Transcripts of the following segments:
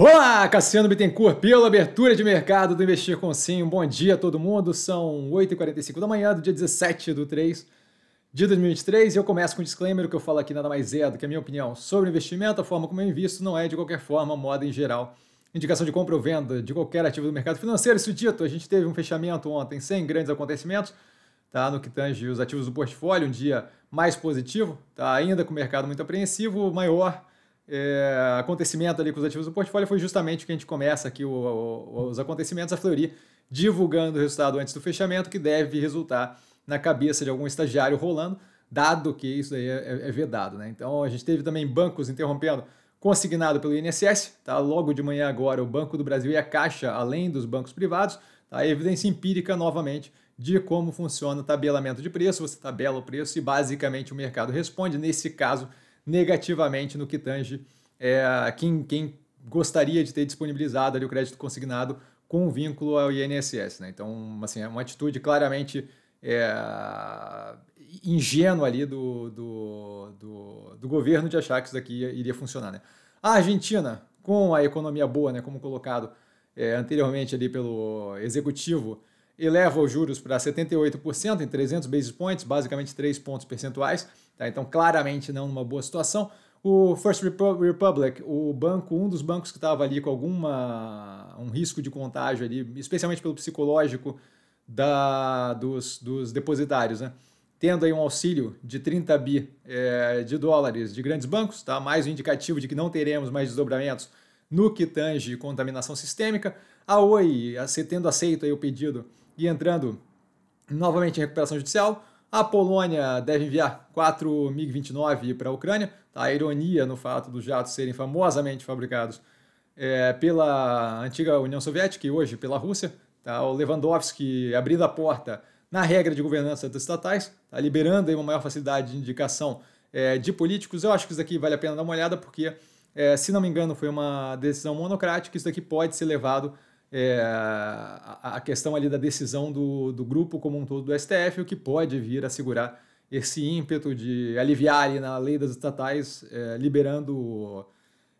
Olá, Cassiano Bittencourt, pela abertura de mercado do Investir com Sim. bom dia a todo mundo. São 8h45 da manhã, do dia 17 do 3 de 2023. E eu começo com um disclaimer: o que eu falo aqui nada mais é do que a minha opinião sobre investimento. A forma como eu invisto não é, de qualquer forma, moda em geral. Indicação de compra ou venda de qualquer ativo do mercado financeiro. Isso dito, a gente teve um fechamento ontem sem grandes acontecimentos, tá? no que tange os ativos do portfólio, um dia mais positivo, tá? ainda com o mercado muito apreensivo, maior é, acontecimento ali com os ativos do portfólio foi justamente que a gente começa aqui, o, o, os acontecimentos, a Fleury divulgando o resultado antes do fechamento, que deve resultar na cabeça de algum estagiário rolando, dado que isso aí é, é, é vedado. Né? Então a gente teve também bancos interrompendo consignado pelo INSS, tá? logo de manhã agora o Banco do Brasil e a Caixa, além dos bancos privados, tá? evidência empírica novamente de como funciona o tabelamento de preço, você tabela o preço e basicamente o mercado responde, nesse caso negativamente no que tange é, quem, quem gostaria de ter disponibilizado ali o crédito consignado com vínculo ao INSS. Né? Então, assim, é uma atitude claramente é, ingênua ali do, do, do, do, governo de achar que isso daqui iria funcionar. Né? A Argentina, com a economia boa, né, como colocado é, anteriormente ali pelo executivo, eleva os juros para 78% em 300 basis points, basicamente 3 pontos percentuais, Tá? Então, claramente não numa boa situação. O First Republic, o banco, um dos bancos que estava ali com alguma um risco de contágio ali, especialmente pelo psicológico da, dos, dos depositários, né? Tendo aí um auxílio de 30 bi é, de dólares de grandes bancos, tá? Mais um indicativo de que não teremos mais desdobramentos no que tange contaminação sistêmica. A Oi, tendo aceito aí o pedido e entrando novamente em recuperação judicial, a Polônia deve enviar quatro MiG-29 para a Ucrânia. Tá? A ironia no fato dos jatos serem famosamente fabricados é, pela antiga União Soviética e hoje pela Rússia. Tá? O Lewandowski abrindo a porta na regra de governança dos estatais, tá? liberando aí uma maior facilidade de indicação é, de políticos. Eu acho que isso daqui vale a pena dar uma olhada, porque, é, se não me engano, foi uma decisão monocrática. Isso daqui pode ser levado é, a, questão ali da decisão do, do grupo como um todo do STF, o que pode vir a segurar esse ímpeto de aliviar ali na lei das estatais, é, liberando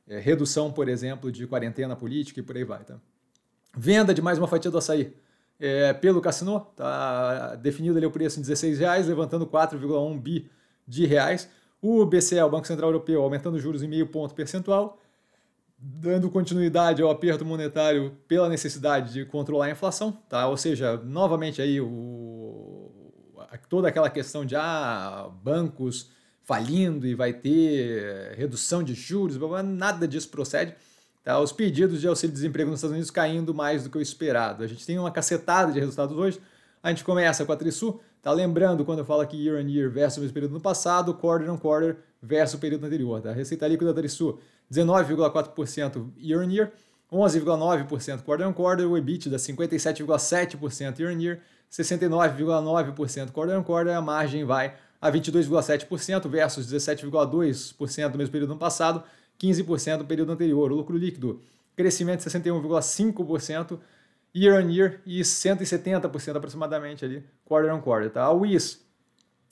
é, redução, por exemplo, de quarentena política e por aí vai. Tá? Venda de mais uma fatia do açaí. É, pelo Cassino, tá definido ali o preço em 16 reais, levantando 4,1 bi de reais. O BCE, o Banco Central Europeu, aumentando juros em meio ponto percentual dando continuidade ao aperto monetário pela necessidade de controlar a inflação, tá? Ou seja, novamente aí o, toda aquela questão de ah, bancos falindo e vai ter redução de juros, nada disso procede. Tá? Os pedidos de auxílio-desemprego nos Estados Unidos caindo mais do que o esperado. A gente tem uma cacetada de resultados hoje. A gente começa com a Trisul, tá? Lembrando, quando eu falo aqui year on year versus o período no passado, quarter on quarter versus o período anterior, tá? A receita líquida da Trisul 19,4% year on year, 11,9% quarter on quarter, o EBITDA 57,7% year on year, 69,9% quarter on quarter, a margem vai a 22,7% versus 17,2% no mesmo período ano passado, 15% no período anterior. O lucro líquido, crescimento de 61,5% year on year e 170% aproximadamente ali quarter on quarter, tá? A WIS,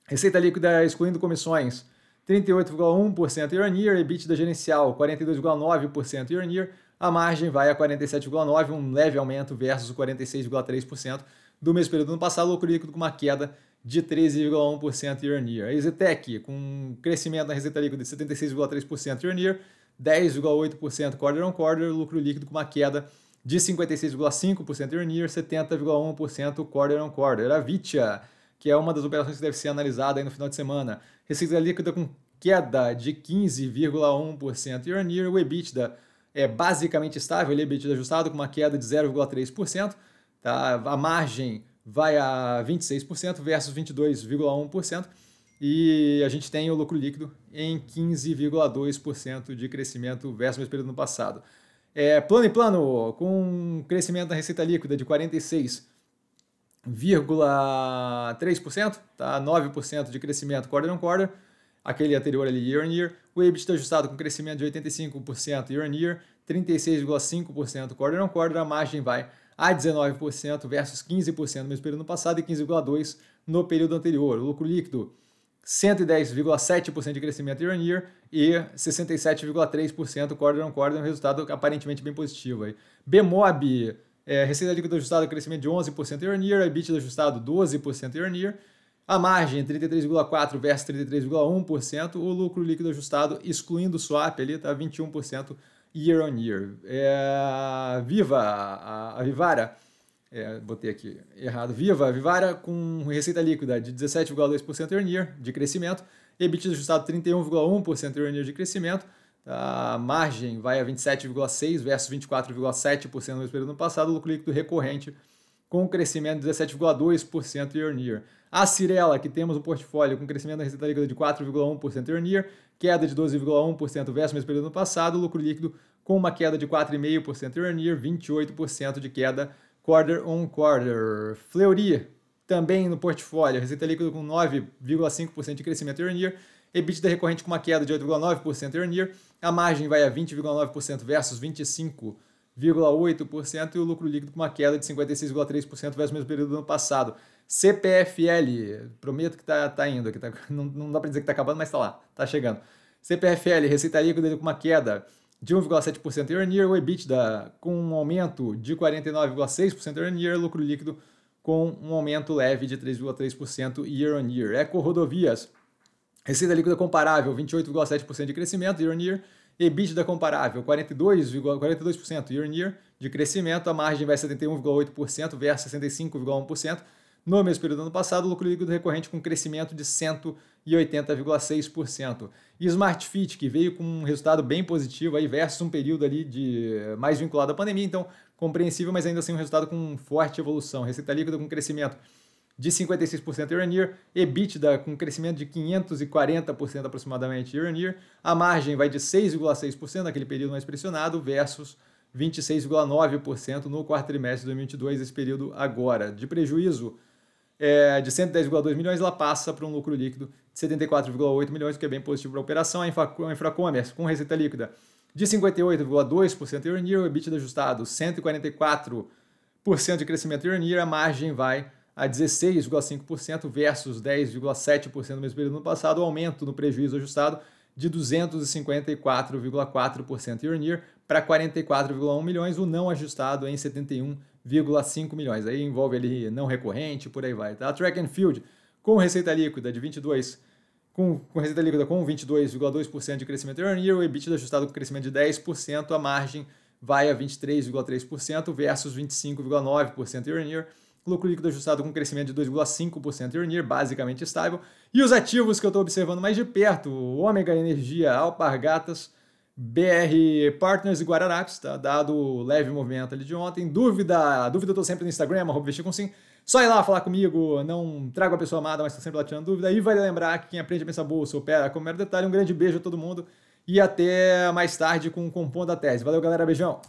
receita líquida excluindo comissões, 38,1% year on year, EBITDA gerencial 42,9% year on year, a margem vai a 47,9%, um leve aumento versus o 46,3% do mesmo período do ano passado, lucro líquido com uma queda de 13,1% year on year. A EasyTech, com crescimento na receita líquida de 76,3% year on year, 10,8% quarter on quarter, lucro líquido com uma queda de 56,5% year on year, 70,1% quarter on quarter. A Vitia, que é uma das operações que deve ser analisada no final de semana. Receita líquida com queda de 15,1% year on year, o EBITDA é basicamente estável, o é EBITDA ajustado com uma queda de 0,3%, tá? a margem vai a 26% versus 22,1%, e a gente tem o lucro líquido em 15,2% de crescimento versus o mesmo período no passado. É, plano e plano, com crescimento da receita líquida de 46%, 1,3% tá? 9% de crescimento quarter on quarter, aquele anterior ali year on year. O EBITDA ajustado com crescimento de 85% year on year, 36,5% quarter on quarter, a margem vai a 19% versus 15% no mesmo período no passado e 15,2% no período anterior. O lucro líquido, 110,7% de crescimento year on year e 67,3% quarter on quarter, é um resultado aparentemente bem positivo. Aí. BMOB é, receita líquida ajustada, crescimento de 11% year on year, EBITDA ajustado 12% year on year, a margem 33,4% versus 33,1%, o lucro líquido ajustado, excluindo o swap ali, 21% tá year on year. É, viva a, a Vivara, é, botei aqui errado, Viva a Vivara com receita líquida de 17,2% year on year de crescimento, EBITDA ajustado 31,1% year on year de crescimento, a margem vai a 27,6% versus 24,7% no período passado, lucro líquido recorrente com um crescimento de 17,2% year-on-year. A Cirela, que temos um portfólio com crescimento da receita líquida de 4,1% year-on-year, queda de 12,1% versus o mesmo período passado, lucro líquido com uma queda de 4,5% year-on-year, 28% de queda quarter-on-quarter. Fleury, também no portfólio, receita líquida com 9,5% de crescimento year-on-year, year on year year EBITDA recorrente com uma queda de 8,9% year on year, a margem vai a 20,9% versus 25,8% e o lucro líquido com uma queda de 56,3% versus o mesmo período do ano passado. CPFL, prometo que tá, tá indo, aqui, tá, não, não dá para dizer que tá acabando, mas tá lá, tá chegando. CPFL, receita líquida com uma queda de 1,7% year on year, o EBITDA com um aumento de 49,6% year on year, lucro líquido com um aumento leve de 3,3% year on year. Eco Rodovias, Receita líquida comparável, 28,7% de crescimento year on year. EBITDA comparável, 42,42% 42 year on year de crescimento. A margem vai 71,8% versus 65,1%. No mesmo período do ano passado, lucro líquido recorrente com crescimento de 180,6%. E Smart Fit, que veio com um resultado bem positivo aí versus um período ali de mais vinculado à pandemia, então compreensível, mas ainda assim um resultado com forte evolução. Receita líquida com crescimento de 56% year on year, EBITDA com crescimento de 540% aproximadamente year on year, a margem vai de 6,6% naquele período mais pressionado versus 26,9% no quarto trimestre de 2022, esse período agora. De prejuízo é, de 110,2 milhões, ela passa para um lucro líquido de 74,8 milhões, o que é bem positivo para a operação. A Infracommerce, com receita líquida de 58,2% year on year, o EBITDA ajustado 144% de crescimento year on year, a margem vai a 16,5% versus 10,7% no mesmo período ano passado, o aumento no prejuízo ajustado de 254,4% year on year para 44,1 milhões, o não ajustado em 71,5 milhões. Aí envolve ali não recorrente, por aí vai. Tá? Track and Field com receita líquida de 22 com, com receita líquida com 22,2% de crescimento year on year, o EBITDA ajustado com crescimento de 10%, a margem vai a 23,3% versus 25,9% year on year lucro líquido ajustado com crescimento de 2,5% year near, basicamente estável. E os ativos que eu estou observando mais de perto, Ômega Energia, Alpargatas, BR Partners e Guararapes, tá? dado o leve movimento ali de ontem. Dúvida, dúvida tô sempre no Instagram, arroba com sim. Só ir lá falar comigo, não trago a pessoa amada, mas estou sempre lá tirando dúvida. E vale lembrar que quem aprende a pensar bolsa opera como mero detalhe. Um grande beijo a todo mundo e até mais tarde com o Compondo da Tese. Valeu, galera, beijão!